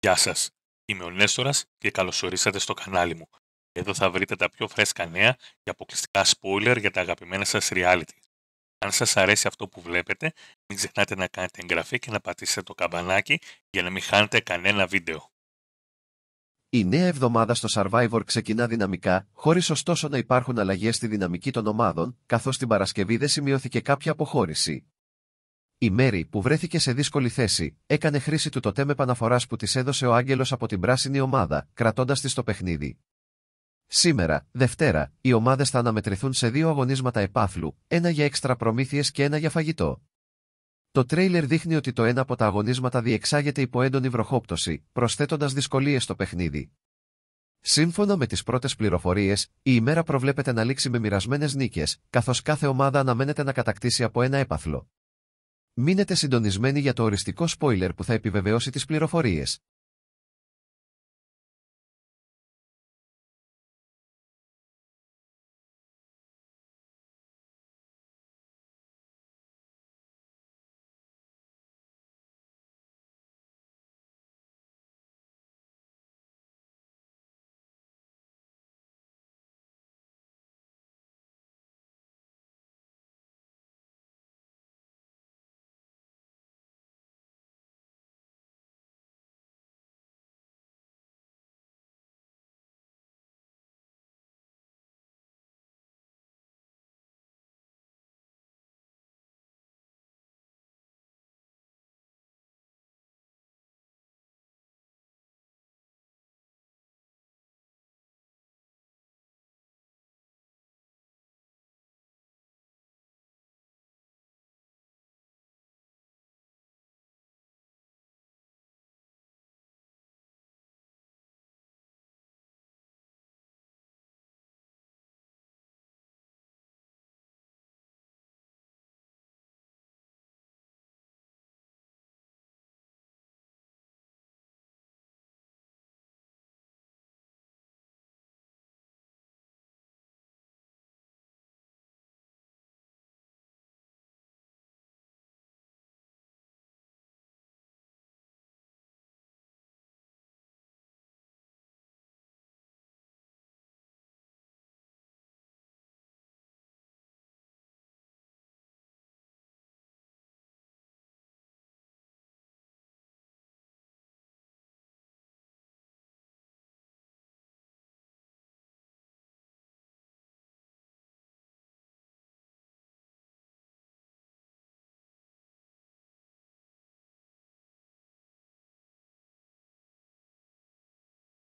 Γεια σας, είμαι ο Νέστορας και καλώς ορίσατε στο κανάλι μου. Εδώ θα βρείτε τα πιο φρέσκα νέα και αποκλειστικά spoiler για τα αγαπημένα σας reality. Αν σας αρέσει αυτό που βλέπετε, μην ξεχνάτε να κάνετε εγγραφή και να πατήσετε το καμπανάκι για να μην χάνετε κανένα βίντεο. Η νέα εβδομάδα στο Survivor ξεκινά δυναμικά, χωρίς ωστόσο να υπάρχουν αλλαγές στη δυναμική των ομάδων, καθώς την Παρασκευή δεν σημειώθηκε κάποια αποχώρηση. Η Μέρη, που βρέθηκε σε δύσκολη θέση, έκανε χρήση του τοτέμ επαναφοράς που της έδωσε ο Άγγελος από την πράσινη ομάδα, κρατώντας της στο παιχνίδι. Σήμερα, Δευτέρα, οι ομάδες θα αναμετρηθούν σε δύο αγωνίσματα επάθλου, ένα για έξτρα προμήθειες και ένα για φαγητό. Το τρέιλερ δείχνει ότι το ένα από τα αγωνίσματα διεξάγεται υπό έντονη βροχόπτωση, προσθέτοντας δυσκολίες στο παιχνίδι. Σύμφωνα με τις πρώτες πληροφορίες, η ημέρα προβλέπεται να λήξει με μοιρασμένες νίκες, καθώς κάθε ομάδα αναμένεται να κατακτήσει από ένα έπαθλο. Μείνετε συντονισμένοι για το οριστικό spoiler που θα επιβεβαιώσει τις πληροφορίες.